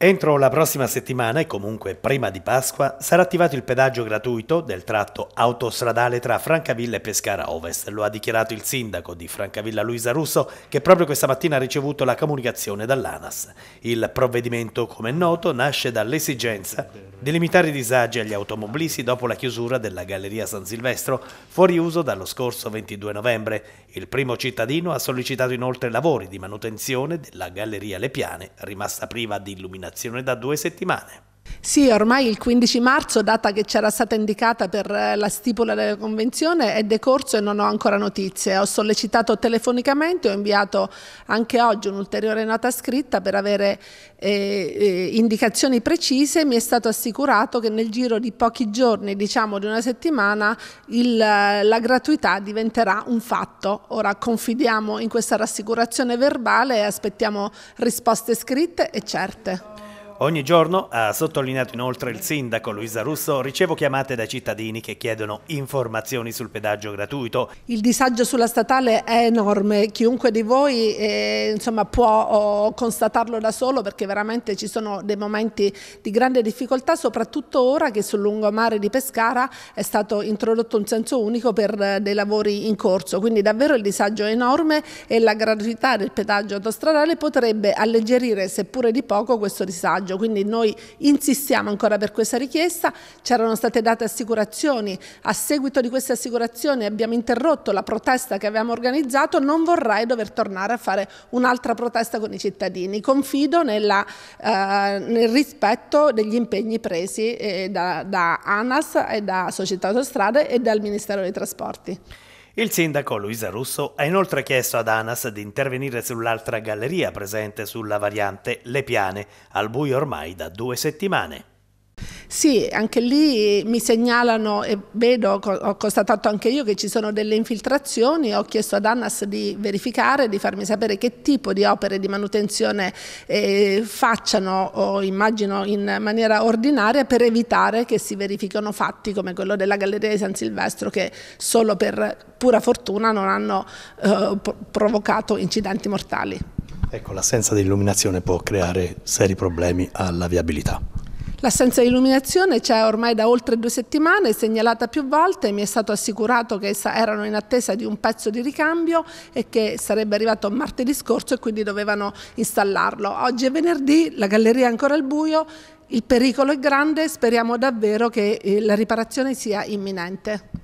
Entro la prossima settimana e comunque prima di Pasqua sarà attivato il pedaggio gratuito del tratto autostradale tra Francavilla e Pescara Ovest. Lo ha dichiarato il sindaco di Francavilla Luisa Russo che proprio questa mattina ha ricevuto la comunicazione dall'ANAS. Il provvedimento, come è noto, nasce dall'esigenza di limitare i disagi agli automobilisti dopo la chiusura della Galleria San Silvestro, fuori uso dallo scorso 22 novembre. Il primo cittadino ha sollecitato inoltre lavori di manutenzione della Galleria Le Piane, rimasta priva di illuminazione vaccinazione da due settimane. Sì, ormai il 15 marzo, data che c'era stata indicata per eh, la stipula della convenzione, è decorso e non ho ancora notizie. Ho sollecitato telefonicamente, ho inviato anche oggi un'ulteriore nota scritta per avere eh, eh, indicazioni precise. Mi è stato assicurato che nel giro di pochi giorni, diciamo di una settimana, il, la gratuità diventerà un fatto. Ora confidiamo in questa rassicurazione verbale e aspettiamo risposte scritte e certe. Ogni giorno, ha sottolineato inoltre il sindaco Luisa Russo, ricevo chiamate da cittadini che chiedono informazioni sul pedaggio gratuito. Il disagio sulla statale è enorme, chiunque di voi eh, insomma, può oh, constatarlo da solo perché veramente ci sono dei momenti di grande difficoltà, soprattutto ora che sul lungomare di Pescara è stato introdotto un senso unico per eh, dei lavori in corso, quindi davvero il disagio è enorme e la gratuità del pedaggio autostradale potrebbe alleggerire, seppure di poco, questo disagio maggio, quindi noi insistiamo ancora per questa richiesta, c'erano state date assicurazioni, a seguito di queste assicurazioni abbiamo interrotto la protesta che avevamo organizzato, non vorrei dover tornare a fare un'altra protesta con i cittadini, confido nella, eh, nel rispetto degli impegni presi eh, da, da ANAS e da Società Autostrade e dal Ministero dei Trasporti. Il sindaco Luisa Russo ha inoltre chiesto ad ANAS di intervenire sull'altra galleria presente sulla variante Le Piane, al buio ormai da due settimane. Sì, anche lì mi segnalano e vedo, ho constatato anche io che ci sono delle infiltrazioni, ho chiesto ad Annas di verificare, di farmi sapere che tipo di opere di manutenzione eh, facciano o immagino in maniera ordinaria per evitare che si verifichino fatti come quello della Galleria di San Silvestro che solo per pura fortuna non hanno eh, provocato incidenti mortali. Ecco, l'assenza di illuminazione può creare seri problemi alla viabilità. L'assenza di illuminazione c'è ormai da oltre due settimane, segnalata più volte, mi è stato assicurato che erano in attesa di un pezzo di ricambio e che sarebbe arrivato martedì scorso e quindi dovevano installarlo. Oggi è venerdì, la galleria è ancora al buio, il pericolo è grande, speriamo davvero che eh, la riparazione sia imminente.